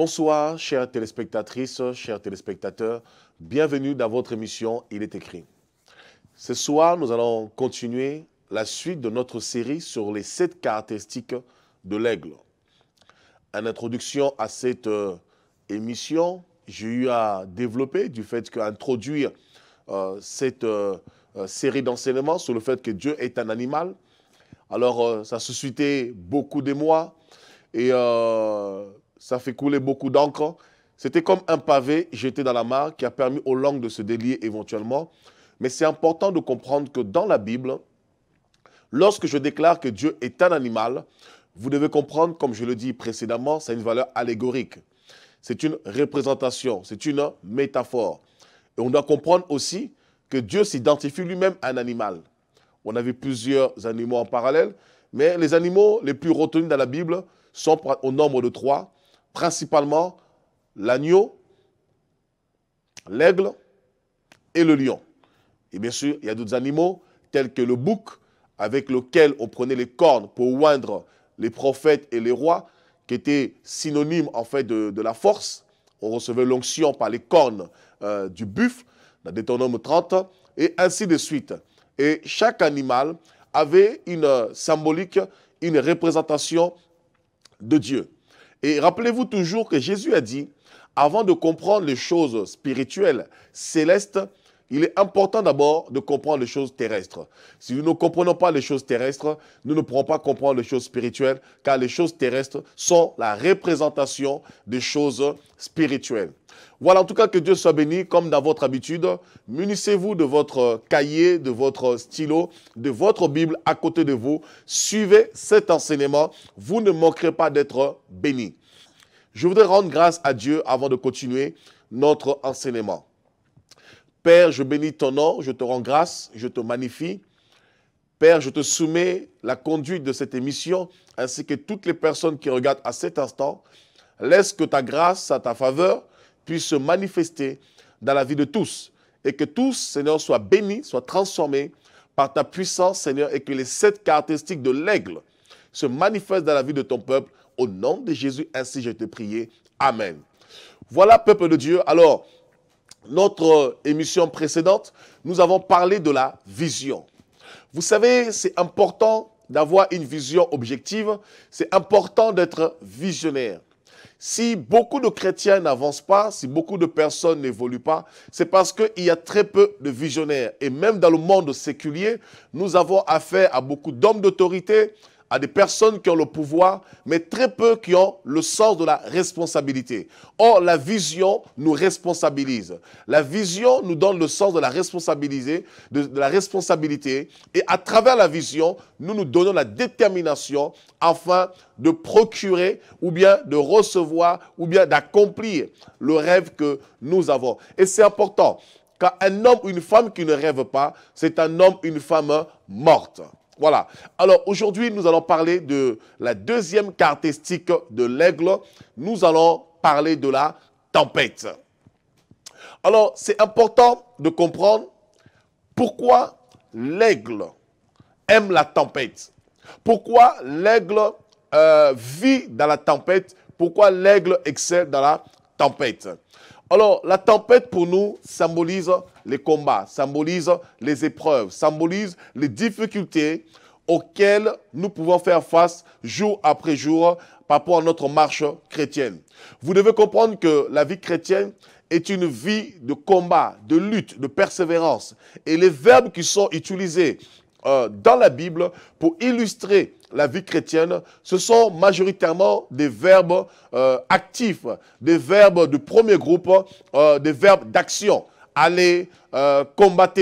Bonsoir, chères téléspectatrices, chers téléspectateurs. Bienvenue dans votre émission Il est écrit. Ce soir, nous allons continuer la suite de notre série sur les sept caractéristiques de l'aigle. En introduction à cette euh, émission, j'ai eu à développer du fait qu'introduire euh, cette euh, série d'enseignements sur le fait que Dieu est un animal. Alors, ça suscitait beaucoup d'émoi et ça fait couler beaucoup d'encre. C'était comme un pavé jeté dans la mare qui a permis aux langues de se délier éventuellement. Mais c'est important de comprendre que dans la Bible, lorsque je déclare que Dieu est un animal, vous devez comprendre, comme je le dis précédemment, ça a une valeur allégorique. C'est une représentation, c'est une métaphore. Et on doit comprendre aussi que Dieu s'identifie lui-même à un animal. On avait plusieurs animaux en parallèle, mais les animaux les plus retenus dans la Bible sont au nombre de trois principalement l'agneau, l'aigle et le lion. Et bien sûr, il y a d'autres animaux tels que le bouc, avec lequel on prenait les cornes pour oindre les prophètes et les rois, qui étaient synonymes, en fait de, la force. On recevait l'onction par les cornes euh, du buffle, dans Deutéronome 30, et ainsi de suite. Et chaque animal avait une euh, symbolique, une représentation de Dieu. Et rappelez-vous toujours que Jésus a dit, avant de comprendre les choses spirituelles, célestes, il est important d'abord de comprendre les choses terrestres. Si nous ne comprenons pas les choses terrestres, nous ne pourrons pas comprendre les choses spirituelles, car les choses terrestres sont la représentation des choses spirituelles. Voilà, en tout cas, que Dieu soit béni, comme dans votre habitude. Munissez-vous de votre cahier, de votre stylo, de votre Bible à côté de vous. Suivez cet enseignement. Vous ne manquerez pas d'être béni. Je voudrais rendre grâce à Dieu avant de continuer notre enseignement. Père, je bénis ton nom, je te rends grâce, je te magnifie. Père, je te soumets la conduite de cette émission ainsi que toutes les personnes qui regardent à cet instant. Laisse que ta grâce à ta faveur puisse se manifester dans la vie de tous et que tous, Seigneur, soient bénis, soient transformés par ta puissance, Seigneur, et que les sept caractéristiques de l'aigle se manifestent dans la vie de ton peuple. Au nom de Jésus, ainsi je te prie. Amen. Voilà, peuple de Dieu. Alors, notre euh, émission précédente, nous avons parlé de la vision. Vous savez, c'est important d'avoir une vision objective, c'est important d'être visionnaire. Si beaucoup de chrétiens n'avancent pas, si beaucoup de personnes n'évoluent pas, c'est parce qu'il y a très peu de visionnaires. Et même dans le monde séculier, nous avons affaire à beaucoup d'hommes d'autorité, à des personnes qui ont le pouvoir, mais très peu qui ont le sens de la responsabilité. Or, la vision nous responsabilise. La vision nous donne le sens de la responsabilité, de, la responsabilité et à travers la vision, nous nous donnons la détermination afin de procurer ou bien de recevoir ou bien d'accomplir le rêve que nous avons. Et c'est important, Quand un homme ou une femme qui ne rêve pas, c'est un homme ou une femme morte. Voilà. Alors aujourd'hui, nous allons parler de la deuxième caractéristique de l'aigle. Nous allons parler de la tempête. Alors, c'est important de comprendre pourquoi l'aigle aime la tempête. Pourquoi l'aigle euh, vit dans la tempête. Pourquoi l'aigle excelle dans la tempête. Alors, la tempête pour nous symbolise les combats, symbolise les épreuves, symbolise les difficultés auxquelles nous pouvons faire face jour après jour par rapport à notre marche chrétienne. Vous devez comprendre que la vie chrétienne est une vie de combat, de lutte, de persévérance. Et les verbes qui sont utilisés euh, dans la Bible pour illustrer la vie chrétienne, ce sont majoritairement des verbes euh, actifs, des verbes du premier groupe, euh, des verbes d'action. Aller, euh, combattre,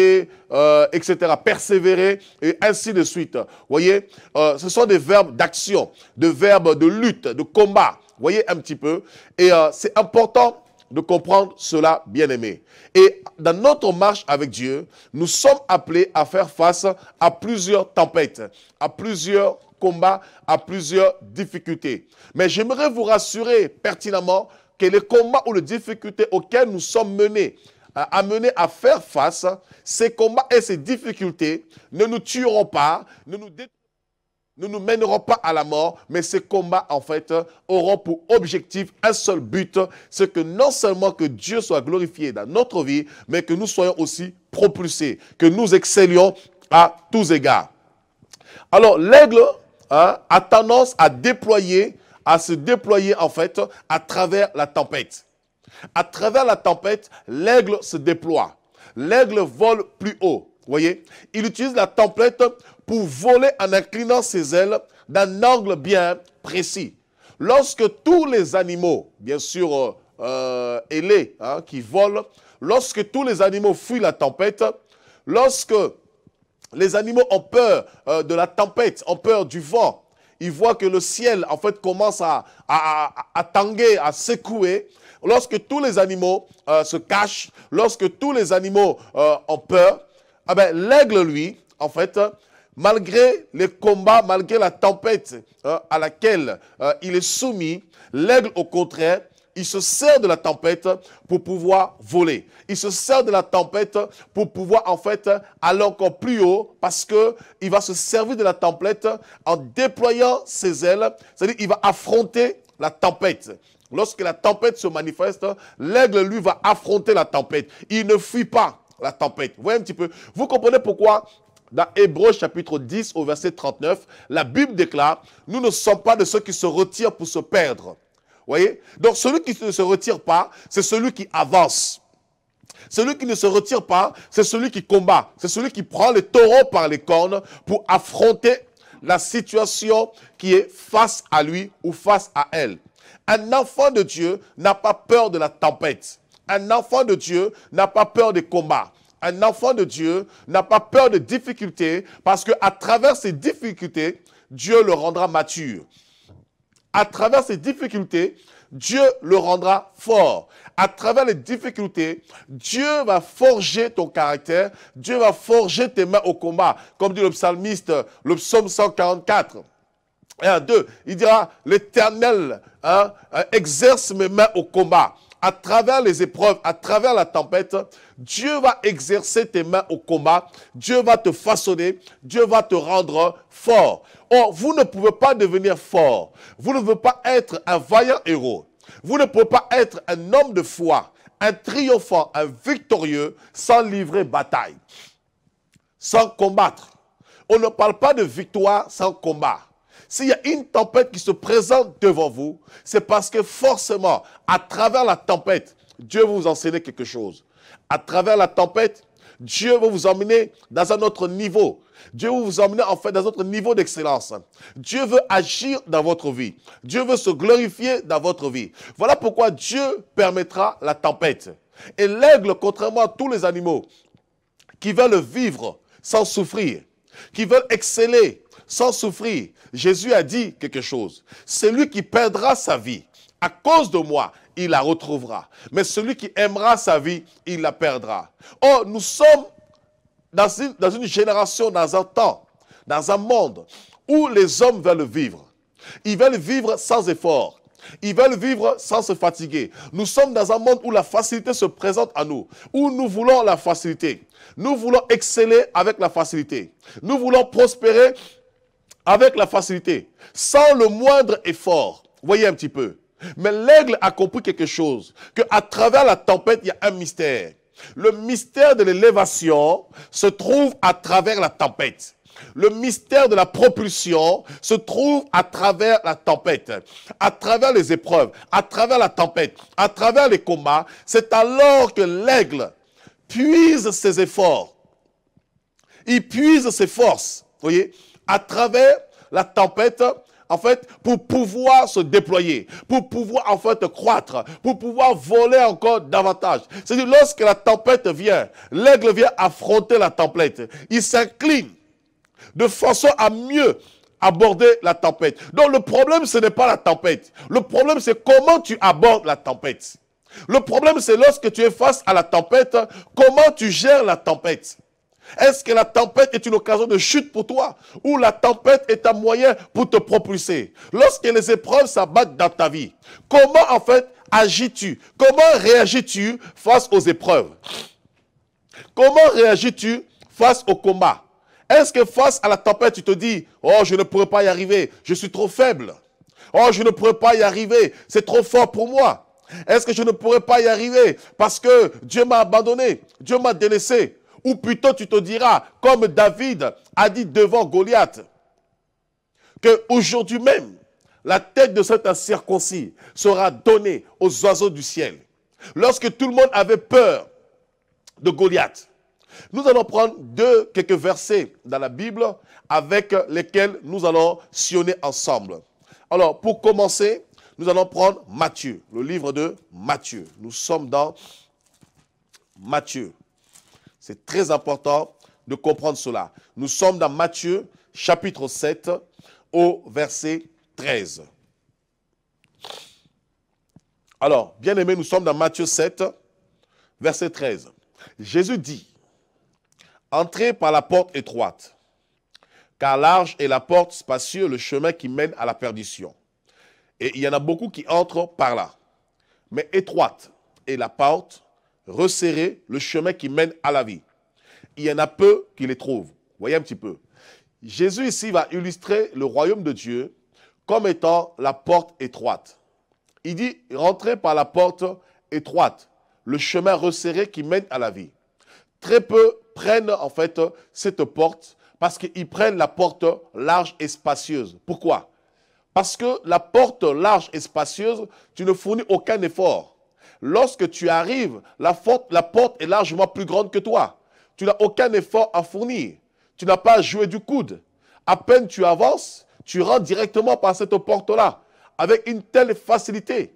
etc. Persévérer, et ainsi de suite. Vous voyez, ce sont des verbes d'action, des verbes de lutte, de combat. voyez un petit peu. Et c'est important de comprendre cela, bien-aimé. Et dans notre marche avec Dieu, nous sommes appelés à faire face à plusieurs tempêtes, à plusieurs combat à plusieurs difficultés. Mais j'aimerais vous rassurer pertinemment que les combats ou les difficultés auxquelles nous sommes menés, amenés euh, à faire face, ces combats et ces difficultés ne nous tueront pas, ne nous mèneront ne nous pas à la mort, mais ces combats, en fait, auront pour objectif un seul but, c'est que non seulement que Dieu soit glorifié dans notre vie, mais que nous soyons aussi propulsés, que nous excellions à tous égards. Alors, l'aigle, a tendance à déployer, à se déployer en fait à travers la tempête. À travers la tempête, l'aigle se déploie. L'aigle vole plus haut. Voyez, il utilise la tempête pour voler en inclinant ses ailes d'un angle bien précis. Lorsque tous les animaux, bien sûr euh, euh, ailés, hein, qui volent, lorsque tous les animaux fuient la tempête, lorsque les animaux ont peur euh, de la tempête, ont peur du vent. Ils voient que le ciel, en fait, commence à, tanguer, à secouer. Lorsque tous les animaux euh, se cachent, lorsque tous les animaux euh, ont peur, ah ben, l'aigle, lui, en fait, malgré les combats, malgré la tempête à laquelle il est soumis, l'aigle, au contraire, il se sert de la tempête pour pouvoir voler. Il se sert de la tempête pour pouvoir en fait aller encore plus haut parce qu'il va se servir de la tempête en déployant ses ailes. C'est-à-dire qu'il va affronter la tempête. Lorsque la tempête se manifeste, l'aigle, lui, va affronter la tempête. Il ne fuit pas la tempête. Vous voyez un petit peu. Vous comprenez pourquoi dans Hébreu chapitre 10 au verset 39, la Bible déclare, nous ne sommes pas de ceux qui se retirent pour se perdre, donc celui qui ne se retire pas, c'est celui qui avance. Celui qui ne se retire pas, c'est celui qui combat. C'est celui qui prend le taureau par les cornes pour affronter la situation qui est face à lui ou face à elle. Un enfant de Dieu n'a pas peur de la tempête. Un enfant de Dieu n'a pas peur des combats. Un enfant de Dieu n'a pas peur des difficultés parce qu'à travers ces difficultés, Dieu le rendra mature à travers ces difficultés, Dieu le rendra fort. À travers les difficultés, Dieu va forger ton caractère, Dieu va forger tes mains au combat, comme dit le psalmiste, le psaume 144. Et 2, il dira, l'Éternel hein, euh, exerce mes mains au combat à travers les épreuves, à travers la tempête, Dieu va exercer tes mains au combat, Dieu va te façonner, Dieu va te rendre fort. Or, vous ne pouvez pas devenir fort, vous ne pouvez pas être un vaillant héros, vous ne pouvez pas être un homme de foi, un triomphant, un victorieux, sans livrer bataille, sans combattre. On ne parle pas de victoire sans combat. S'il y a une tempête qui se présente devant vous, c'est parce que forcément, à travers la tempête, Dieu vous enseigner quelque chose. À travers la tempête, Dieu veut vous emmener dans un autre niveau. Dieu veut vous emmener en fait dans un autre niveau d'excellence. Dieu veut agir dans votre vie. Dieu veut se glorifier dans votre vie. Voilà pourquoi Dieu permettra la tempête. Et l'aigle, contrairement à tous les animaux qui veulent vivre sans souffrir, qui veulent exceller sans souffrir. Jésus a dit quelque chose. Celui qui perdra sa vie à cause de moi, il la retrouvera. Mais celui qui aimera sa vie, il la perdra. Or, nous sommes dans une, génération, dans un temps, dans un monde où les hommes veulent vivre. Ils veulent vivre sans effort. Ils veulent vivre sans se fatiguer. Nous sommes dans un monde où la facilité se présente à nous, où nous voulons la facilité. Nous voulons exceller avec la facilité. Nous voulons prospérer avec la facilité, sans le moindre effort. Voyez un petit peu. Mais l'aigle a compris quelque chose, qu'à travers la tempête, il y a un mystère. Le mystère de l'élévation se trouve à travers la tempête. Le mystère de la propulsion se trouve à travers la tempête, à travers les épreuves, à travers la tempête, à travers les combats. C'est alors que l'aigle puise ses efforts. Il puise ses forces. Voyez, à travers la tempête, en fait, pour pouvoir se déployer, pour pouvoir en fait croître, pour pouvoir voler encore davantage. C'est-à-dire lorsque la tempête vient, l'aigle vient affronter la tempête. Il s'incline de façon à mieux aborder la tempête. Donc le problème, ce n'est pas la tempête. Le problème, c'est comment tu abordes la tempête. Le problème, c'est lorsque tu es face à la tempête, comment tu gères la tempête. Est-ce que la tempête est une occasion de chute pour toi ou la tempête est un moyen pour te propulser Lorsque les épreuves s'abattent dans ta vie, comment en fait agis-tu Comment réagis-tu face aux épreuves Comment réagis-tu face au combat Est-ce que face à la tempête, tu te dis, oh, je ne pourrais pas y arriver, je suis trop faible Oh, je ne pourrais pas y arriver, c'est trop fort pour moi. Est-ce que je ne pourrais pas y arriver parce que Dieu m'a abandonné, Dieu m'a délaissé ou plutôt tu te diras, comme David a dit devant Goliath, que aujourd'hui même, la tête de cet incirconcis sera donnée aux oiseaux du ciel. Lorsque tout le monde avait peur de Goliath, nous allons prendre deux, quelques versets dans la Bible avec lesquels nous allons sionner ensemble. Alors, pour commencer, nous allons prendre Matthieu, le livre de Matthieu. Nous sommes dans Matthieu. C'est très important de comprendre cela. Nous sommes dans Matthieu chapitre 7 au verset 13. Alors, bien aimés, nous sommes dans Matthieu 7, verset 13. Jésus dit, Entrez par la porte étroite, car large est la porte spacieuse, le chemin qui mène à la perdition. Et il y en a beaucoup qui entrent par là. Mais étroite est la porte resserrer le chemin qui mène à la vie. Il y en a peu qui les trouvent. Voyez un petit peu. Jésus ici va illustrer le royaume de Dieu comme étant la porte étroite. Il dit, rentrez par la porte étroite, le chemin resserré qui mène à la vie. Très peu prennent en fait cette porte parce qu'ils prennent la porte large et spacieuse. Pourquoi Parce que la porte large et spacieuse, tu ne fournis aucun effort. Lorsque tu arrives, la, porte est largement plus grande que toi. Tu n'as aucun effort à fournir. Tu n'as pas à jouer du coude. À peine tu avances, tu rentres directement par cette porte-là, avec une telle facilité.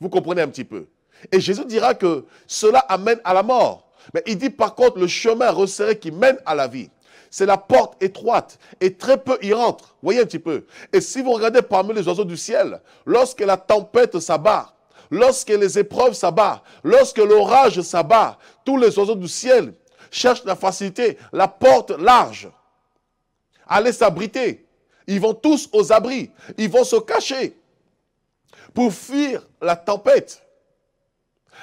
Vous comprenez un petit peu. Et Jésus dira que cela amène à la mort. Mais il dit par contre le chemin resserré qui mène à la vie. C'est la porte étroite et très peu y rentrent. Voyez un petit peu. Et si vous regardez parmi les oiseaux du ciel, lorsque la tempête s'abat, lorsque les épreuves s'abattent, lorsque l'orage s'abat, tous les oiseaux du ciel cherchent la facilité, la porte large. Allez s'abriter. Ils vont tous aux abris. Ils vont se cacher pour fuir la tempête.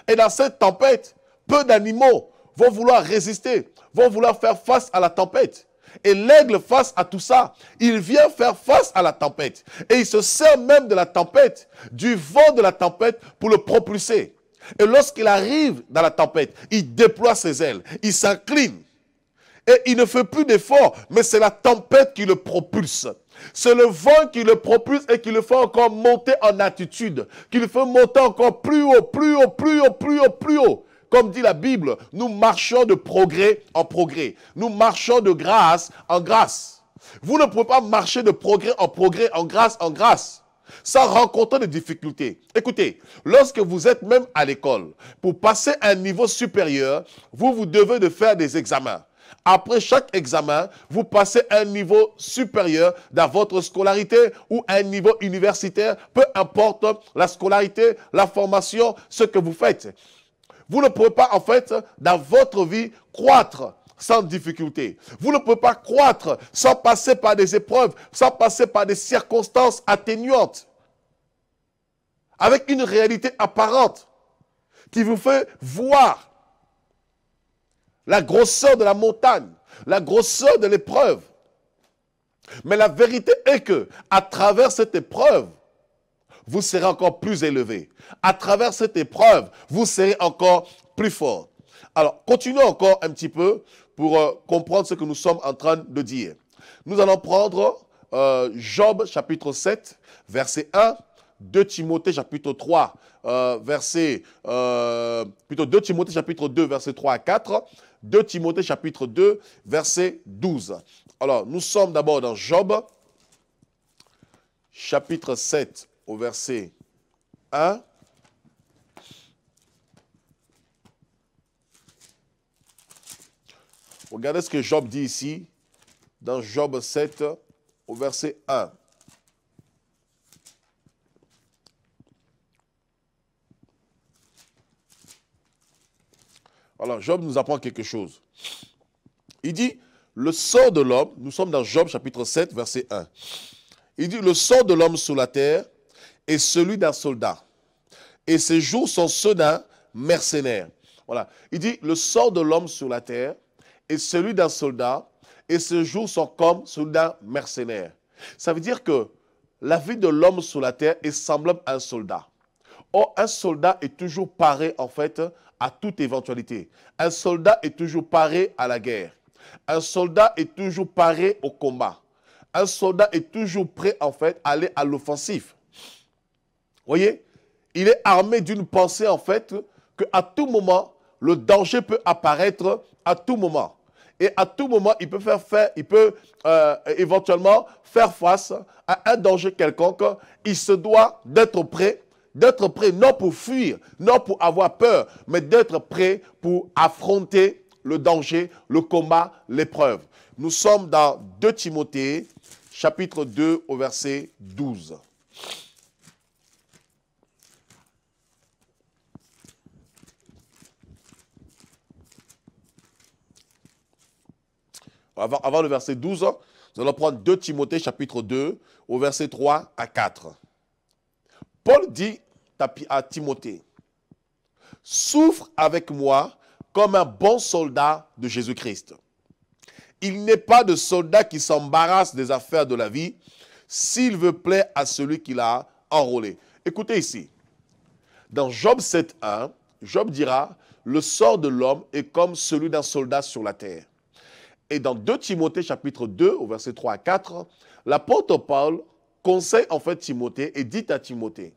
Et dans cette tempête, peu d'animaux vont vouloir résister, vont vouloir faire face à la tempête. Et l'aigle, face à tout ça, il vient faire face à la tempête. Et il se sert même de la tempête, du vent de la tempête, pour le propulser. Et lorsqu'il arrive dans la tempête, il déploie ses ailes, il s'incline. Et il ne fait plus d'effort, mais c'est la tempête qui le propulse. C'est le vent qui le propulse et qui le fait encore monter en attitude, qui le fait monter encore plus haut, plus haut, plus haut, plus haut, plus haut. Comme dit la Bible, nous marchons de progrès en progrès. Nous marchons de grâce en grâce. Vous ne pouvez pas marcher de progrès en progrès, en grâce en grâce, sans rencontrer des difficultés. Écoutez, lorsque vous êtes même à l'école, pour passer à un niveau supérieur, vous vous devez de faire des examens. Après chaque examen, vous passez un niveau supérieur dans votre scolarité ou un niveau universitaire, peu importe la scolarité, la formation, ce que vous faites. Vous ne pouvez pas, en fait, dans votre vie, croître sans difficulté. Vous ne pouvez pas croître sans passer par des épreuves, sans passer par des circonstances atténuantes, avec une réalité apparente qui vous fait voir la grosseur de la montagne, la grosseur de l'épreuve. Mais la vérité est que, à travers cette épreuve, vous serez encore plus élevé. À travers cette épreuve, vous serez encore plus fort. Alors, continuons encore un petit peu pour euh, comprendre ce que nous sommes en train de dire. Nous allons prendre euh, Job chapitre 7, verset 1, 2 Timothée chapitre 3, euh, verset, plutôt 2 Timothée chapitre 2, verset 3 à 4, 2 Timothée chapitre 2, verset 12. Alors, nous sommes d'abord dans Job chapitre 7, au verset 1. Regardez ce que Job dit ici, dans Job 7, au verset 1. Alors, Job nous apprend quelque chose. Il dit, le sort de l'homme, nous sommes dans Job chapitre 7, verset 1. Il dit, le sort de l'homme sur la terre et celui d'un soldat. Et ces jours sont ceux d'un mercenaire. Voilà. Il dit, le sort de l'homme sur la terre est celui d'un soldat, et ces jours sont comme soldats d'un mercenaire. Ça veut dire que la vie de l'homme sur la terre est semblable à un soldat. Or, un soldat est toujours paré, en fait, à toute éventualité. Un soldat est toujours paré à la guerre. Un soldat est toujours paré au combat. Un soldat est toujours prêt, en fait, à aller à l'offensive voyez, il est armé d'une pensée, en fait, qu'à tout moment, le danger peut apparaître à tout moment. Et à tout moment, il peut, faire, il peut euh, éventuellement faire face à un danger quelconque. Il se doit d'être prêt, d'être prêt non pour fuir, non pour avoir peur, mais d'être prêt pour affronter le danger, le combat, l'épreuve. Nous sommes dans 2 Timothée, chapitre 2, au verset 12. avant, le verset 12, nous allons prendre 2 Timothée chapitre 2 au verset 3 à 4. Paul dit à Timothée, souffre avec moi comme un bon soldat de Jésus-Christ. Il n'est pas de soldat qui s'embarrasse des affaires de la vie s'il veut plaire à celui qui l'a enrôlé. Écoutez ici, dans Job 7.1, Job dira, le sort de l'homme est comme celui d'un soldat sur la terre. Et dans 2 Timothée chapitre 2, au verset 3 à 4, l'apôtre Paul conseille en fait Timothée et dit à Timothée,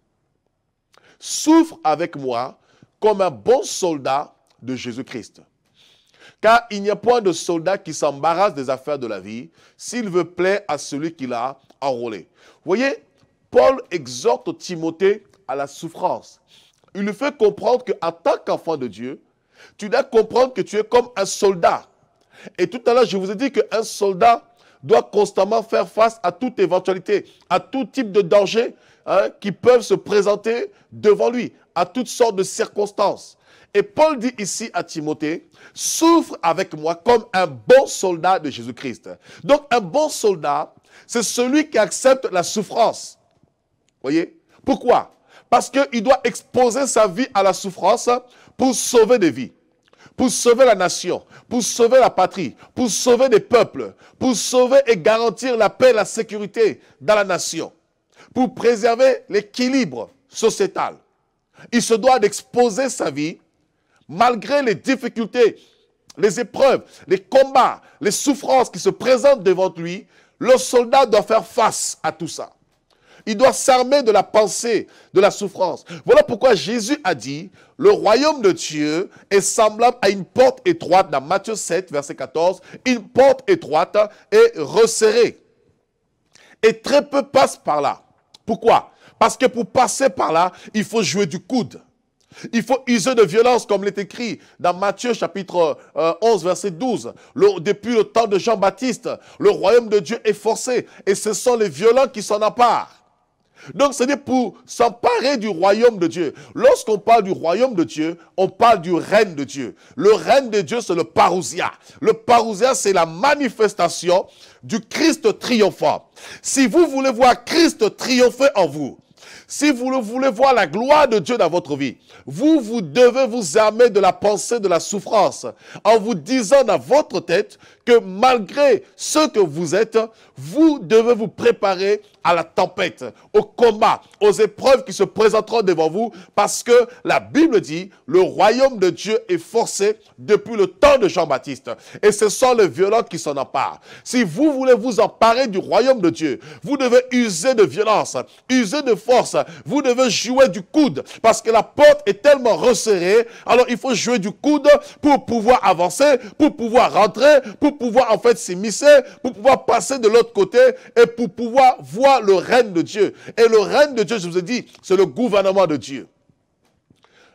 souffre avec moi comme un bon soldat de Jésus-Christ. Car il n'y a point de soldat qui s'embarrasse des affaires de la vie s'il veut plaire à celui qui l'a enrôlé. Vous voyez, Paul exhorte Timothée à la souffrance. Il lui fait comprendre qu'en tant qu'enfant de Dieu, tu dois comprendre que tu es comme un soldat et tout à l'heure, je vous ai dit qu'un soldat doit constamment faire face à toute éventualité, à tout type de danger hein, qui peuvent se présenter devant lui, à toutes sortes de circonstances. Et Paul dit ici à Timothée, souffre avec moi comme un bon soldat de Jésus-Christ. Donc un bon soldat, c'est celui qui accepte la souffrance. Voyez Pourquoi Parce qu'il doit exposer sa vie à la souffrance pour sauver des vies pour sauver la nation, pour sauver la patrie, pour sauver des peuples, pour sauver et garantir la paix et la sécurité dans la nation, pour préserver l'équilibre sociétal. Il se doit d'exposer sa vie malgré les difficultés, les épreuves, les combats, les souffrances qui se présentent devant lui. Le soldat doit faire face à tout ça. Il doit s'armer de la pensée, de la souffrance. Voilà pourquoi Jésus a dit, le royaume de Dieu est semblable à une porte étroite dans Matthieu 7, verset 14. Une porte étroite et resserrée. Et très peu passent par là. Pourquoi Parce que pour passer par là, il faut jouer du coude. Il faut user de violence, comme l'est écrit dans Matthieu chapitre 11, euh, verset 12. depuis le temps de Jean-Baptiste, le royaume de Dieu est forcé et ce sont les violents qui s'en emparent. Donc, c'est pour s'emparer du royaume de Dieu. Lorsqu'on parle du royaume de Dieu, on parle du règne de Dieu. Le règne de Dieu, c'est le parousia. Le parousia, c'est la manifestation du Christ triomphant. Si vous voulez voir Christ triompher en vous, si vous voulez voir la gloire de Dieu dans votre vie, vous, vous devez vous armer de la pensée de la souffrance en vous disant dans votre tête que malgré ce que vous êtes, vous devez vous préparer à la tempête, au combat, aux épreuves qui se présenteront devant vous, parce que la Bible dit, le royaume de Dieu est forcé depuis le temps de Jean-Baptiste. Et ce sont les violents qui s'en emparent. Si vous voulez vous emparer du royaume de Dieu, vous devez user de violence, user de force, vous devez jouer du coude, parce que la porte est tellement resserrée, alors il faut jouer du coude pour pouvoir avancer, pour pouvoir rentrer, pour pouvoir en fait s'immiscer, pour pouvoir passer de l'autre côté et pour pouvoir voir le règne de Dieu. Et le règne de Dieu, je vous ai dit, c'est le gouvernement de Dieu.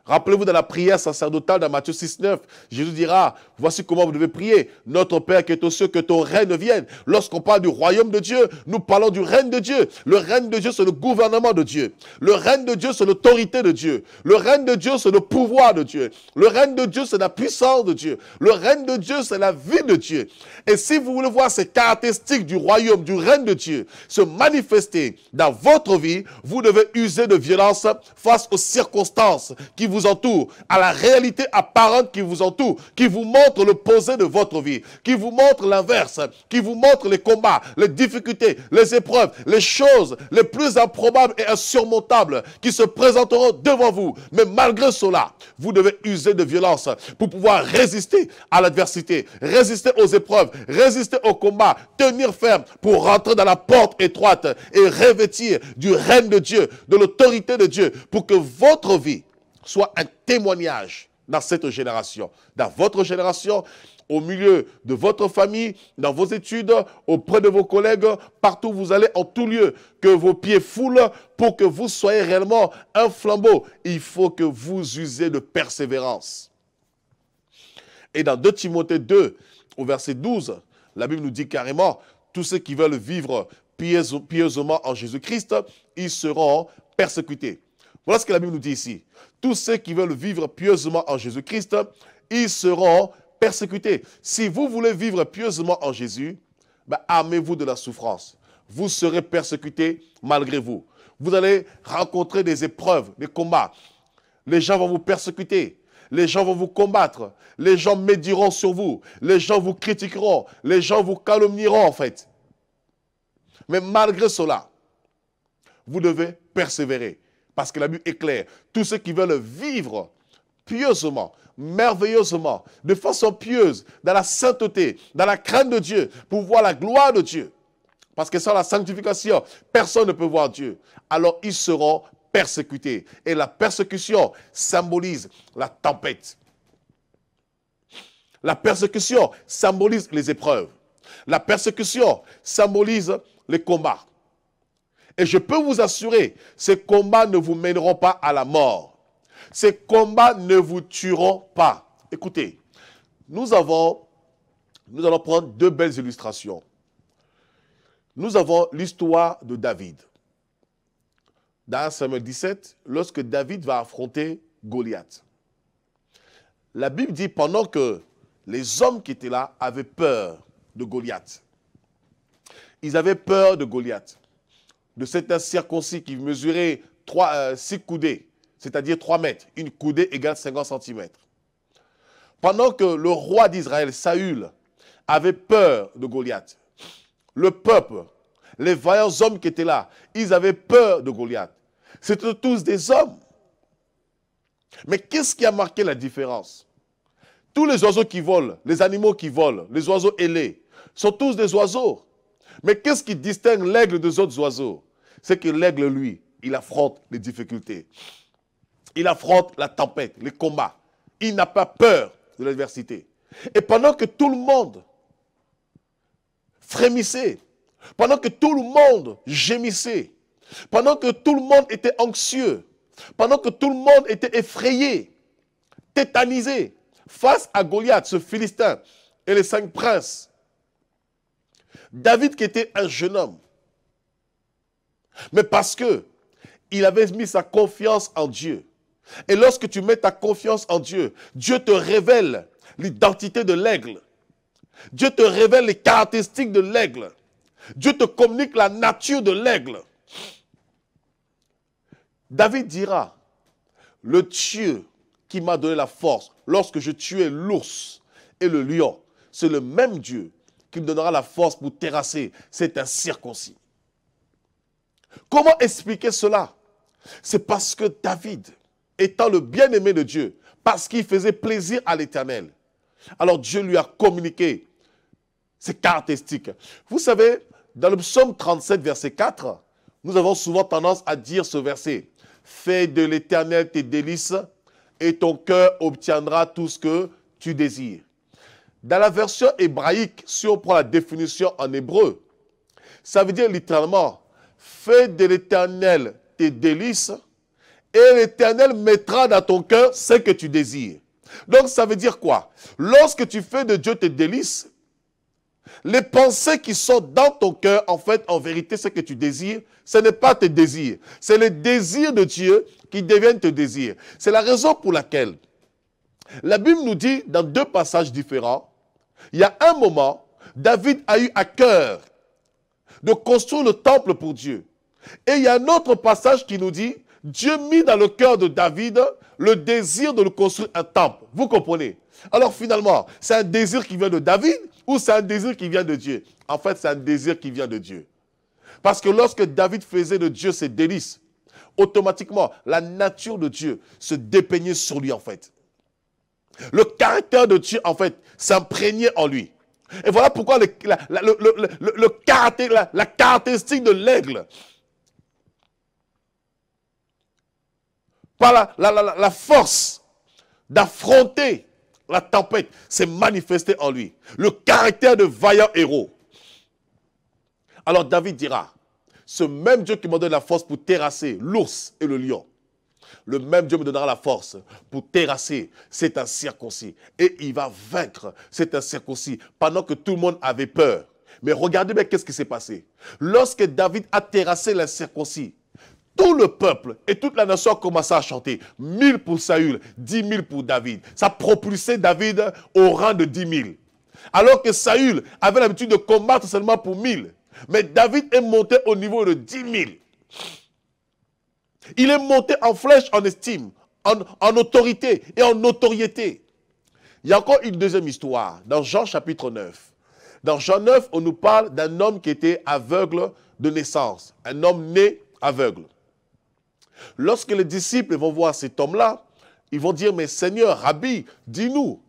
Rappelez-vous dans la prière sacerdotale dans Matthieu 6, 9, Jésus dira, voici comment vous devez prier. Notre Père qui est aux cieux, que ton règne vienne. Lorsqu'on parle du royaume de Dieu, nous parlons du règne de Dieu. Le règne de Dieu, c'est le gouvernement de Dieu. Le règne de Dieu, c'est l'autorité de Dieu. Le règne de Dieu, c'est le pouvoir de Dieu. Le règne de Dieu, c'est la puissance de Dieu. Le règne de Dieu, c'est la vie de Dieu. Et si vous voulez voir ces caractéristiques du royaume, du règne de Dieu se manifester dans votre vie, vous devez user de violence face aux circonstances qui vous vous entoure, à la réalité apparente qui vous entoure, qui vous montre le posé de votre vie, qui vous montre l'inverse, qui vous montre les combats, les difficultés, les épreuves, les choses les plus improbables et insurmontables qui se présenteront devant vous. Mais malgré cela, vous devez user de violence pour pouvoir résister à l'adversité, résister aux épreuves, résister aux combats, tenir ferme pour rentrer dans la porte étroite et revêtir du règne de Dieu, de l'autorité de Dieu, pour que votre vie soit un témoignage dans cette génération, dans votre génération, au milieu de votre famille, dans vos études, auprès de vos collègues, partout où vous allez, en tout lieu, que vos pieds foulent pour que vous soyez réellement un flambeau. Il faut que vous usez de persévérance. Et dans 2 Timothée 2, au verset 12, la Bible nous dit carrément, tous ceux qui veulent vivre pieusement en Jésus-Christ, ils seront persécutés. Voilà ce que la Bible nous dit ici. Tous ceux qui veulent vivre pieusement en Jésus-Christ, ils seront persécutés. Si vous voulez vivre pieusement en Jésus, ben, armez-vous de la souffrance. Vous serez persécutés malgré vous. Vous allez rencontrer des épreuves, des combats. Les gens vont vous persécuter. Les gens vont vous combattre. Les gens médiront sur vous. Les gens vous critiqueront. Les gens vous calomnieront, en fait. Mais malgré cela, vous devez persévérer. Parce que la Bible est claire. Tous ceux qui veulent vivre pieusement, merveilleusement, de façon pieuse, dans la sainteté, dans la crainte de Dieu, pour voir la gloire de Dieu. Parce que sans la sanctification, personne ne peut voir Dieu. Alors ils seront persécutés. Et la persécution symbolise la tempête. La persécution symbolise les épreuves. La persécution symbolise les combats. Et je peux vous assurer, ces combats ne vous mèneront pas à la mort. Ces combats ne vous tueront pas. Écoutez, nous avons, nous allons prendre deux belles illustrations. Nous avons l'histoire de David. Dans Samuel 17, lorsque David va affronter Goliath. La Bible dit pendant que les hommes qui étaient là avaient peur de Goliath. Ils avaient peur de Goliath de cet circoncis qui mesurait 3, 6 euh, coudées, c'est-à-dire 3 mètres. Une coudée égale 50 cm. Pendant que le roi d'Israël, Saül, avait peur de Goliath, le peuple, les vaillants hommes qui étaient là, ils avaient peur de Goliath. C'étaient tous des hommes. Mais qu'est-ce qui a marqué la différence Tous les oiseaux qui volent, les animaux qui volent, les oiseaux ailés, sont tous des oiseaux. Mais qu'est-ce qui distingue l'aigle des autres oiseaux C'est que l'aigle, lui, il affronte les difficultés. Il affronte la tempête, les combats. Il n'a pas peur de l'adversité. Et pendant que tout le monde frémissait, pendant que tout le monde gémissait, pendant que tout le monde était anxieux, pendant que tout le monde était effrayé, tétanisé, face à Goliath, ce Philistin, et les cinq princes, David qui était un jeune homme, mais parce que il avait mis sa confiance en Dieu. Et lorsque tu mets ta confiance en Dieu, Dieu te révèle l'identité de l'aigle. Dieu te révèle les caractéristiques de l'aigle. Dieu te communique la nature de l'aigle. David dira, le Dieu qui m'a donné la force lorsque je tuais l'ours et le lion, c'est le même Dieu qu'il donnera la force pour terrasser C'est un circoncis Comment expliquer cela C'est parce que David, étant le bien-aimé de Dieu, parce qu'il faisait plaisir à l'Éternel, alors Dieu lui a communiqué ses caractéristiques. Vous savez, dans le psaume 37, verset 4, nous avons souvent tendance à dire ce verset. Fais de l'Éternel tes délices et ton cœur obtiendra tout ce que tu désires. Dans la version hébraïque, si on prend la définition en hébreu, ça veut dire littéralement, fais de l'éternel tes délices et l'éternel mettra dans ton cœur ce que tu désires. Donc ça veut dire quoi Lorsque tu fais de Dieu tes délices, les pensées qui sont dans ton cœur, en fait, en vérité, ce que tu désires, ce n'est pas tes désirs. C'est les désirs de Dieu qui deviennent tes désirs. C'est la raison pour laquelle la Bible nous dit dans deux passages différents il y a un moment, David a eu à cœur de construire le temple pour Dieu. Et il y a un autre passage qui nous dit, Dieu mit dans le cœur de David le désir de construire un temple. Vous comprenez Alors finalement, c'est un désir qui vient de David ou c'est un désir qui vient de Dieu En fait, c'est un désir qui vient de Dieu. Parce que lorsque David faisait de Dieu ses délices, automatiquement, la nature de Dieu se dépeignait sur lui en fait. Le caractère de Dieu, en fait, s'imprégnait en lui. Et voilà pourquoi le, caractère, caractéristique de l'aigle, par la force d'affronter la tempête, s'est manifestée en lui. Le caractère de vaillant héros. Alors David dira, ce même Dieu qui m'a donné la force pour terrasser l'ours et le lion, le même Dieu me donnera la force pour terrasser cet incirconcis. Et il va vaincre cet incirconcis pendant que tout le monde avait peur. Mais regardez bien qu'est-ce qui s'est passé. Lorsque David a terrassé l'incirconcis, tout le peuple et toute la nation a commencé à chanter. 1000 pour Saül, dix mille pour David. Ça propulsait David au rang de 10 000. Alors que Saül avait l'habitude de combattre seulement pour 1000. Mais David est monté au niveau de 10 000. Il est monté en flèche en estime, en, autorité et en notoriété. Il y a encore une deuxième histoire dans Jean chapitre 9. Dans Jean 9, on nous parle d'un homme qui était aveugle de naissance, un homme né aveugle. Lorsque les disciples vont voir cet homme-là, ils vont dire, mais Seigneur, Rabbi, dis-nous,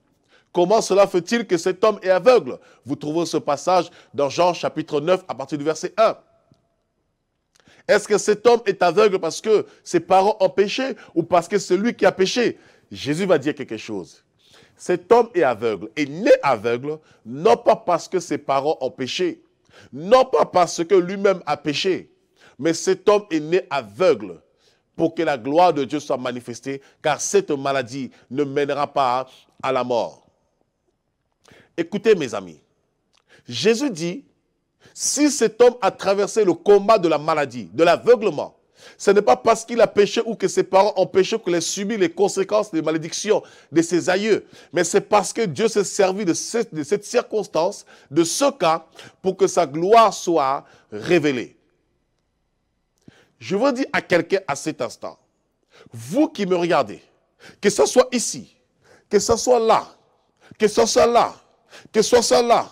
comment cela fait-il que cet homme est aveugle Vous trouvez ce passage dans Jean chapitre 9 à partir du verset 1. Est-ce que cet homme est aveugle parce que ses parents ont péché ou parce que c'est lui qui a péché Jésus va dire quelque chose. Cet homme est aveugle. et né aveugle, non pas parce que ses parents ont péché, non pas parce que lui-même a péché, mais cet homme est né aveugle pour que la gloire de Dieu soit manifestée, car cette maladie ne mènera pas à la mort. Écoutez mes amis, Jésus dit, si cet homme a traversé le combat de la maladie, de l'aveuglement, ce n'est pas parce qu'il a péché ou que ses parents ont péché qu'il a subi les conséquences des malédictions de ses aïeux, mais c'est parce que Dieu s'est servi de cette, de cette circonstance, de ce cas, pour que sa gloire soit révélée. Je veux dire à quelqu'un à cet instant, vous qui me regardez, que ce soit ici, que ce soit là, que ce soit là, que ce soit là,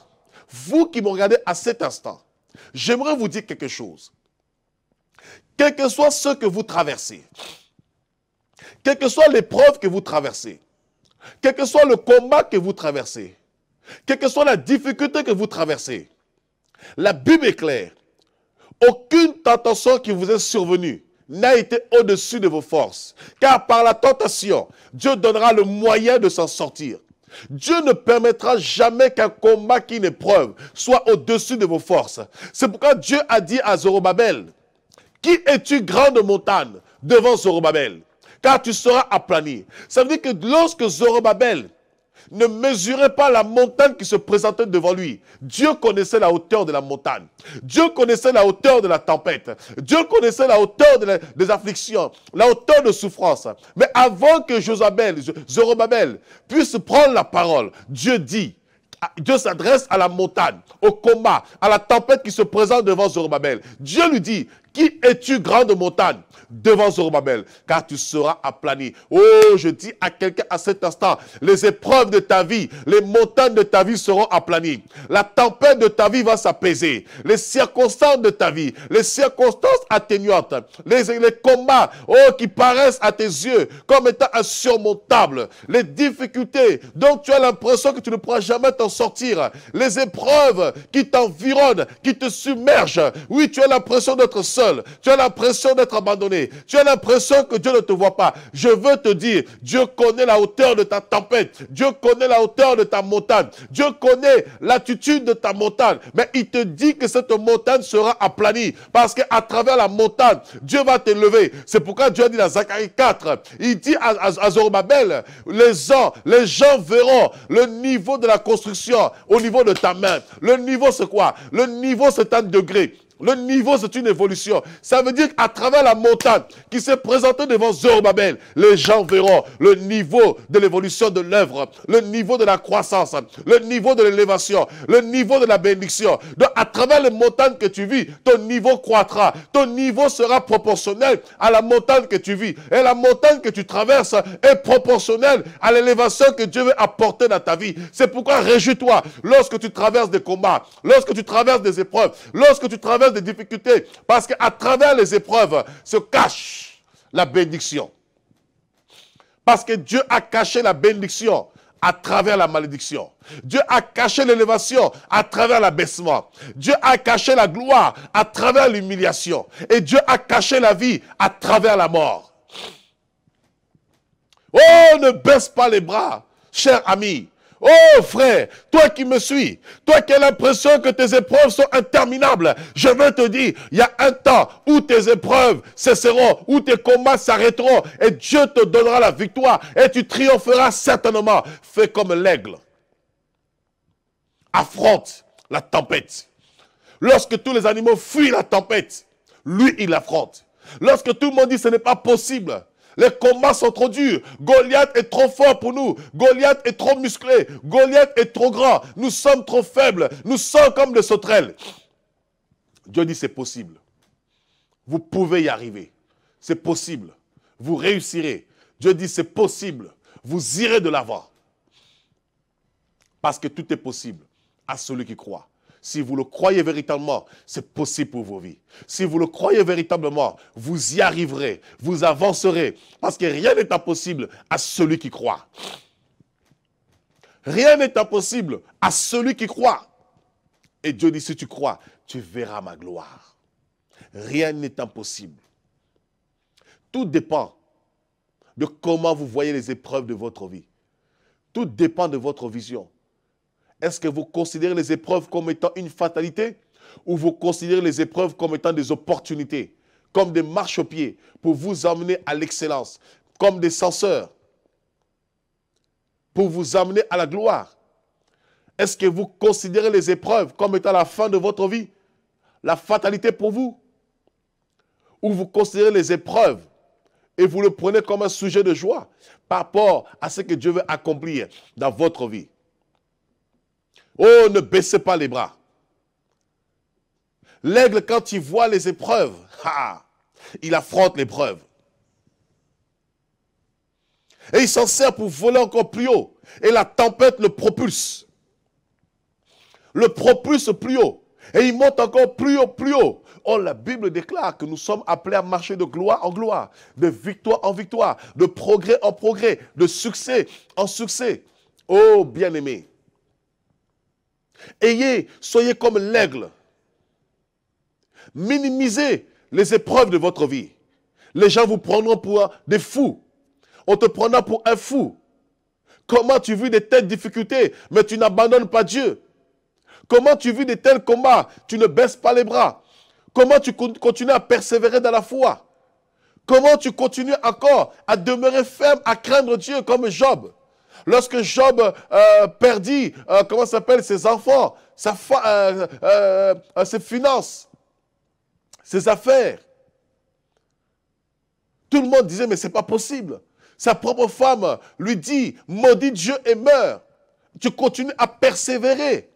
vous qui me regardez à cet instant, j'aimerais vous dire quelque chose. Quel que soit ce que vous traversez, quelle que soit l'épreuve que vous traversez, quel que soit le combat que vous traversez, quelle que soit la difficulté que vous traversez, la Bible est claire. Aucune tentation qui vous est survenue n'a été au-dessus de vos forces. Car par la tentation, Dieu donnera le moyen de s'en sortir. Dieu ne permettra jamais qu'un combat, qui épreuve soit au-dessus de vos forces. C'est pourquoi Dieu a dit à Zorobabel, qui es-tu grande montagne devant Zorobabel Car tu seras aplani. Ça veut dire que lorsque Zorobabel ne mesurait pas la montagne qui se présentait devant lui. Dieu connaissait la hauteur de la montagne. Dieu connaissait la hauteur de la tempête. Dieu connaissait la hauteur des afflictions, la hauteur de souffrance. Mais avant que Josabel, Zorobabel puisse prendre la parole, Dieu dit, Dieu s'adresse à la montagne, au combat, à la tempête qui se présente devant Zorobabel. Dieu lui dit, qui es-tu, grande montagne devant Zorobabel, car tu seras aplani. Oh, je dis à quelqu'un à cet instant, les épreuves de ta vie, les montagnes de ta vie seront aplanies. La tempête de ta vie va s'apaiser. Les circonstances de ta vie, les circonstances atténuantes, les, les combats, oh, qui paraissent à tes yeux comme étant insurmontables, les difficultés dont tu as l'impression que tu ne pourras jamais t'en sortir, les épreuves qui t'environnent, qui te submergent. Oui, tu as l'impression d'être seul tu as l'impression d'être abandonné. Tu as l'impression que Dieu ne te voit pas. Je veux te dire, Dieu connaît la hauteur de ta tempête. Dieu connaît la hauteur de ta montagne. Dieu connaît l'attitude de ta montagne. Mais il te dit que cette montagne sera aplanie. Parce qu'à travers la montagne, Dieu va te lever. C'est pourquoi Dieu dit dans Zacharie 4, il dit à, Zorobabel, les gens, les gens verront le niveau de la construction au niveau de ta main. Le niveau, c'est quoi Le niveau, c'est un degré. Le niveau, c'est une évolution. Ça veut dire qu'à travers la montagne qui s'est présentée devant Babel, les gens verront le niveau de l'évolution de l'œuvre, le niveau de la croissance, le niveau de l'élévation, le niveau de la bénédiction. Donc, à travers les montagnes que tu vis, ton niveau croîtra. Ton niveau sera proportionnel à la montagne que tu vis. Et la montagne que tu traverses est proportionnelle à l'élévation que Dieu veut apporter dans ta vie. C'est pourquoi réjouis-toi lorsque tu traverses des combats, lorsque tu traverses des épreuves, lorsque tu traverses des difficultés. Parce qu'à travers les épreuves se cache la bénédiction. Parce que Dieu a caché la bénédiction à travers la malédiction. Dieu a caché l'élévation à travers l'abaissement. Dieu a caché la gloire à travers l'humiliation. Et Dieu a caché la vie à travers la mort. Oh, ne baisse pas les bras, cher ami. Oh frère, toi qui me suis, toi qui as l'impression que tes épreuves sont interminables, je veux te dire, il y a un temps où tes épreuves cesseront, où tes combats s'arrêteront, et Dieu te donnera la victoire, et tu triompheras certainement. Fais comme l'aigle. Affronte la tempête. Lorsque tous les animaux fuient la tempête, lui, il affronte. Lorsque tout le monde dit ce n'est pas possible, les combats sont trop durs. Goliath est trop fort pour nous. Goliath est trop musclé. Goliath est trop grand. Nous sommes trop faibles. Nous sommes comme des sauterelles. Dieu dit, c'est possible. Vous pouvez y arriver. C'est possible. Vous réussirez. Dieu dit, c'est possible. Vous irez de l'avant. Parce que tout est possible à celui qui croit. Si vous le croyez véritablement, c'est possible pour vos vies. Si vous le croyez véritablement, vous y arriverez, vous avancerez, parce que rien n'est impossible à celui qui croit. Rien n'est impossible à celui qui croit. Et Dieu dit, si tu crois, tu verras ma gloire. Rien n'est impossible. Tout dépend de comment vous voyez les épreuves de votre vie. Tout dépend de votre vision. Est-ce que vous considérez les épreuves comme étant une fatalité ou vous considérez les épreuves comme étant des opportunités, comme des marchepieds pour vous amener à l'excellence, comme des censeurs pour vous amener à la gloire Est-ce que vous considérez les épreuves comme étant la fin de votre vie, la fatalité pour vous Ou vous considérez les épreuves et vous le prenez comme un sujet de joie par rapport à ce que Dieu veut accomplir dans votre vie Oh, ne baissez pas les bras. L'aigle, quand il voit les épreuves, il affronte l'épreuve. Et il s'en sert pour voler encore plus haut. Et la tempête le propulse. Le propulse plus haut. Et il monte encore plus haut, plus haut. Oh, la Bible déclare que nous sommes appelés à marcher de gloire en gloire, de victoire en victoire, de progrès en progrès, de succès en succès. Oh, bien-aimé, Ayez, soyez comme l'aigle. Minimisez les épreuves de votre vie. Les gens vous prendront pour des fous. On te prendra pour un fou. Comment tu vis de telles difficultés, mais tu n'abandonnes pas Dieu Comment tu vis de tels combats, tu ne baisses pas les bras Comment tu continues à persévérer dans la foi Comment tu continues encore à demeurer ferme, à craindre Dieu comme Job Lorsque Job euh, perdit, euh, comment s'appelle, ses enfants, sa euh, ses finances, ses affaires, tout le monde disait, mais c'est pas possible. Sa propre femme lui dit, maudit Dieu et meurt. Tu continues à persévérer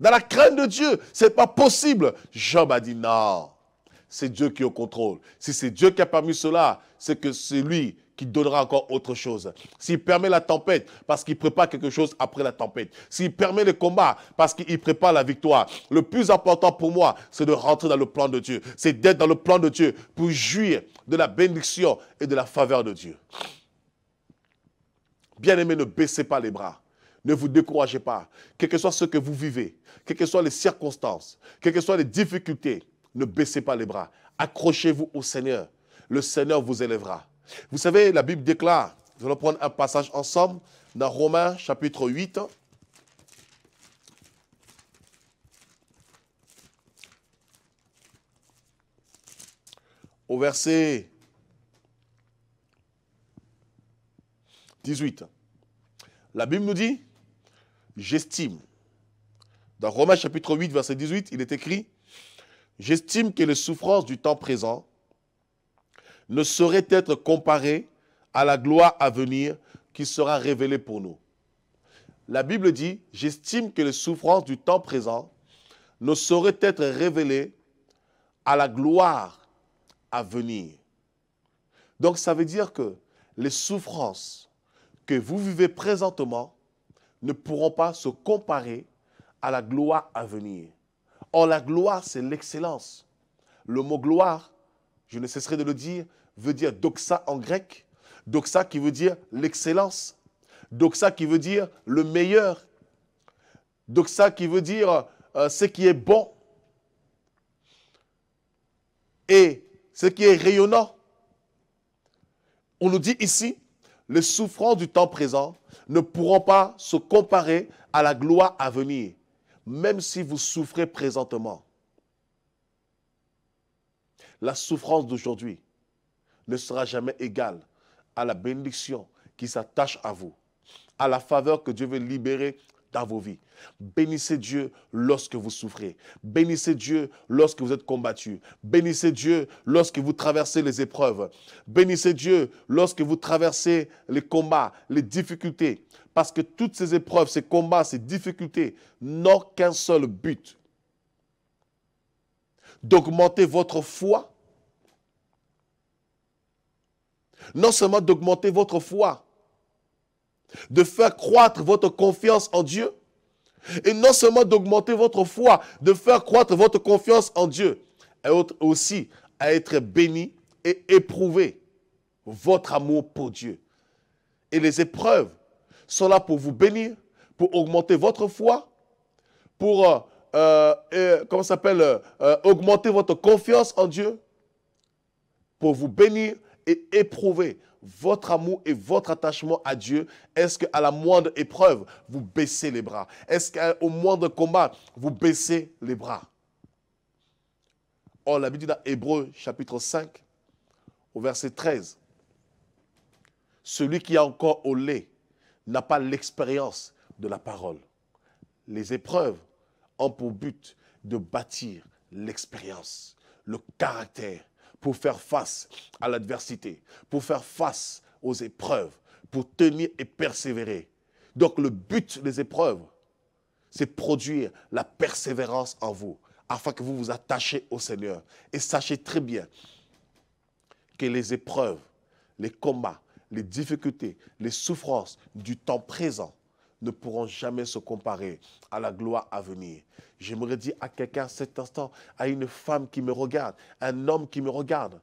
dans la crainte de Dieu. C'est pas possible. Job a dit, non, c'est Dieu qui est au contrôle. Si c'est Dieu qui a permis cela, c'est que c'est lui qui donnera encore autre chose. S'il permet la tempête, parce qu'il prépare quelque chose après la tempête. S'il permet le combat, parce qu'il prépare la victoire. Le plus important pour moi, c'est de rentrer dans le plan de Dieu. C'est d'être dans le plan de Dieu pour jouir de la bénédiction et de la faveur de Dieu. Bien-aimés, ne baissez pas les bras. Ne vous découragez pas. Quel que soit ce que vous vivez, quelles que soient les circonstances, quelles que soient les difficultés, ne baissez pas les bras. Accrochez-vous au Seigneur. Le Seigneur vous élèvera. Vous savez, la Bible déclare, nous allons prendre un passage ensemble dans Romains chapitre 8. Au verset 18. La Bible nous dit, j'estime. Dans Romains chapitre 8, verset 18, il est écrit, j'estime que les souffrances du temps présent ne saurait être comparé à la gloire à venir qui sera révélée pour nous. La Bible dit, j'estime que les souffrances du temps présent ne saurait être révélées à la gloire à venir. Donc ça veut dire que les souffrances que vous vivez présentement ne pourront pas se comparer à la gloire à venir. Or, la gloire, c'est l'excellence. Le mot gloire je ne cesserai de le dire, veut dire doxa en grec, doxa qui veut dire l'excellence, doxa qui veut dire le meilleur, doxa qui veut dire euh, ce qui est bon et ce qui est rayonnant. On nous dit ici, les souffrances du temps présent ne pourront pas se comparer à la gloire à venir, même si vous souffrez présentement. La souffrance d'aujourd'hui ne sera jamais égale à la bénédiction qui s'attache à vous, à la faveur que Dieu veut libérer dans vos vies. Bénissez Dieu lorsque vous souffrez. Bénissez Dieu lorsque vous êtes combattu. Bénissez Dieu lorsque vous traversez les épreuves. Bénissez Dieu lorsque vous traversez les combats, les difficultés. Parce que toutes ces épreuves, ces combats, ces difficultés n'ont qu'un seul but, d'augmenter votre foi. Non seulement d'augmenter votre foi, de faire croître votre confiance en Dieu, et non seulement d'augmenter votre foi, de faire croître votre confiance en Dieu, et aussi à être béni et éprouver votre amour pour Dieu. Et les épreuves sont là pour vous bénir, pour augmenter votre foi, pour euh, euh, euh, euh, comment s'appelle, augmenter votre confiance en Dieu pour vous bénir et éprouver votre amour et votre attachement à Dieu, est-ce qu'à la moindre épreuve, vous baissez les bras Est-ce qu'au moindre combat, vous baissez les bras on la dit dans Hébreu chapitre 5, au verset 13, celui qui est encore au lait n'a pas l'expérience de la parole. Les épreuves ont pour but de bâtir l'expérience, le caractère pour faire face à l'adversité, pour faire face aux épreuves, pour tenir et persévérer. Donc le but des épreuves, c'est produire la persévérance en vous, afin que vous vous attachiez au Seigneur. Et sachez très bien que les épreuves, les combats, les difficultés, les souffrances du temps présent ne pourront jamais se comparer à la gloire à venir. J'aimerais dire à quelqu'un cet instant, à une femme qui me regarde, un homme qui me regarde.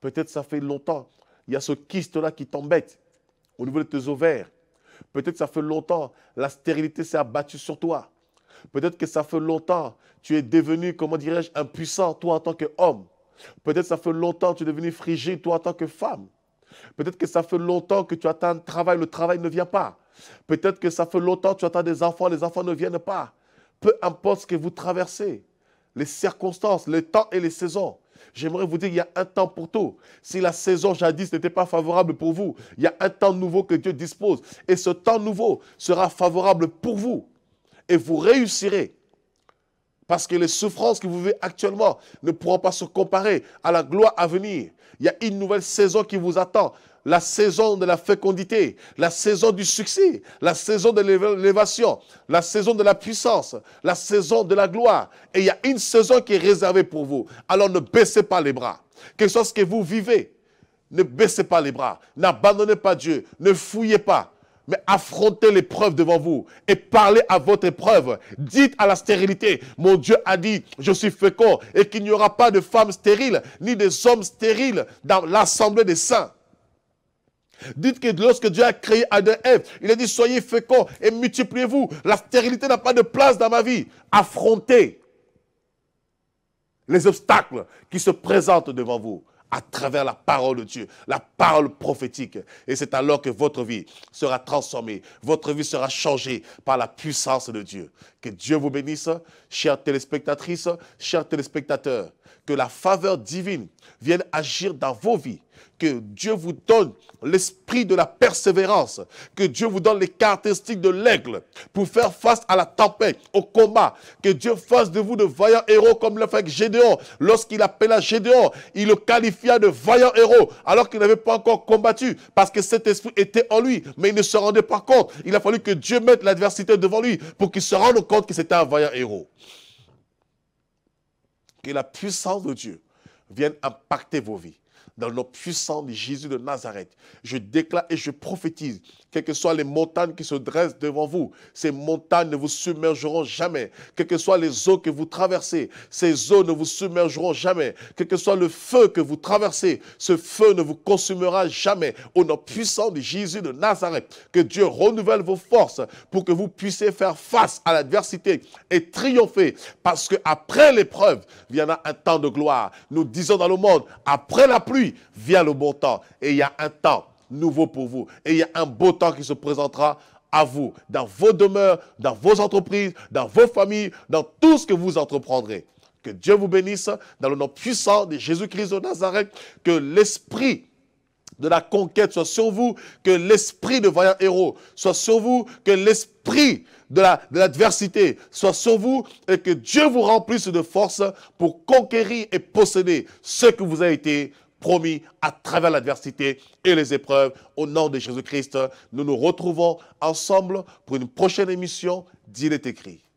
Peut-être ça fait longtemps. Il y a ce kyste-là qui t'embête au niveau de tes ovaires. Peut-être ça fait longtemps. La stérilité s'est abattue sur toi. Peut-être que ça fait longtemps. Tu es devenu, comment dirais-je, impuissant, toi en tant qu'homme. Peut-être ça fait longtemps. Tu es devenu frigide, toi en tant que femme. Peut-être que ça fait longtemps que tu attends un travail, le travail ne vient pas. Peut-être que ça fait longtemps que tu attends des enfants, les enfants ne viennent pas. Peu importe ce que vous traversez, les circonstances, les temps et les saisons. J'aimerais vous dire, qu'il y a un temps pour tout. Si la saison jadis n'était pas favorable pour vous, il y a un temps nouveau que Dieu dispose. Et ce temps nouveau sera favorable pour vous. Et vous réussirez parce que les souffrances que vous vivez actuellement ne pourront pas se comparer à la gloire à venir. Il y a une nouvelle saison qui vous attend. La saison de la fécondité, la saison du succès, la saison de l'élévation, la saison de la puissance, la saison de la gloire. Et il y a une saison qui est réservée pour vous. Alors ne baissez pas les bras. Quelque ce que vous vivez, ne baissez pas les bras. N'abandonnez pas Dieu. Ne fouillez pas. Mais affrontez l'épreuve devant vous et parlez à votre épreuve. Dites à la stérilité, mon Dieu a dit, je suis fécond et qu'il n'y aura pas de femmes stériles ni des hommes stériles dans l'assemblée des saints. Dites que lorsque Dieu a créé Adam et il a dit soyez fécond et multipliez-vous. La stérilité n'a pas de place dans ma vie. Affrontez les obstacles qui se présentent devant vous à travers la parole de Dieu, la parole prophétique. Et c'est alors que votre vie sera transformée, votre vie sera changée par la puissance de Dieu. Que Dieu vous bénisse, chères téléspectatrices, chers téléspectateurs que la faveur divine vienne agir dans vos vies, que Dieu vous donne l'esprit de la persévérance, que Dieu vous donne les caractéristiques de l'aigle pour faire face à la tempête, au combat, que Dieu fasse de vous de vaillants héros comme le fait Gédéon. Lorsqu'il appela Gédéon, il le qualifia de vaillant héros alors qu'il n'avait pas encore combattu parce que cet esprit était en lui, mais il ne se rendait pas compte. Il a fallu que Dieu mette l'adversité devant lui pour qu'il se rende compte que c'était un vaillant héros que la puissance de Dieu vienne impacter vos vies dans le nom puissant de Jésus de Nazareth. Je déclare et je prophétise, quelles que soient les montagnes qui se dressent devant vous, ces montagnes ne vous submergeront jamais. Quelles que soient les eaux que vous traversez, ces eaux ne vous submergeront jamais. Quel que soit le feu que vous traversez, ce feu ne vous consumera jamais. Au nom puissant de Jésus de Nazareth, que Dieu renouvelle vos forces pour que vous puissiez faire face à l'adversité et triompher. Parce que après l'épreuve, a un temps de gloire. Nous disons dans le monde, après la pluie, Via vient le bon temps. Et il y a un temps nouveau pour vous. Et il y a un beau temps qui se présentera à vous, dans vos demeures, dans vos entreprises, dans vos familles, dans tout ce que vous entreprendrez. Que Dieu vous bénisse dans le nom puissant de Jésus-Christ de Nazareth. Que l'esprit de la conquête soit sur vous, que l'esprit de voyant héros soit sur vous, que l'esprit de l'adversité soit sur vous et que Dieu vous remplisse de force pour conquérir et posséder ce que vous avez été promis à travers l'adversité et les épreuves. Au nom de Jésus-Christ, nous nous retrouvons ensemble pour une prochaine émission d'Il est écrit.